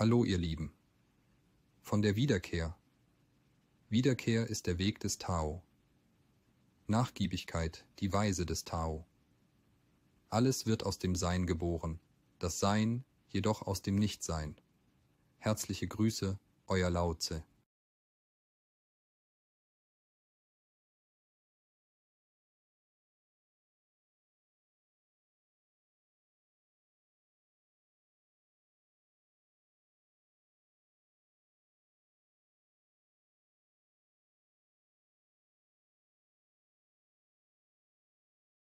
Hallo ihr Lieben. Von der Wiederkehr. Wiederkehr ist der Weg des Tao. Nachgiebigkeit, die Weise des Tao. Alles wird aus dem Sein geboren, das Sein jedoch aus dem Nichtsein. Herzliche Grüße, euer Lautze.